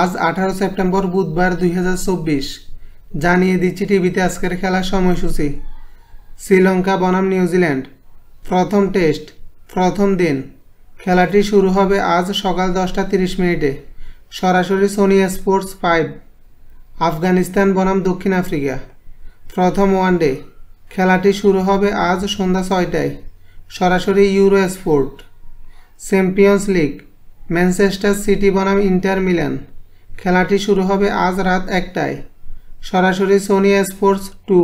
আজ আঠারো সেপ্টেম্বর বুধবার দুই জানিয়ে দিচ্ছি টিভিতে আজকের খেলার সময়সূচি শ্রীলঙ্কা বনাম নিউজিল্যান্ড প্রথম টেস্ট প্রথম দিন খেলাটি শুরু হবে আজ সকাল দশটা তিরিশ মিনিটে সরাসরি সোনি স্পোর্টস ফাইভ আফগানিস্তান বনাম দক্ষিণ আফ্রিকা প্রথম ওয়ানডে খেলাটি শুরু হবে আজ সন্ধ্যা ছয়টায় সরাসরি Eurosport Champions League Manchester City বনাম ইন্টার মিলান খেলাটি শুরু হবে আজ রাত একটায় সরাসরি সোনিয়া স্পোর্টস টু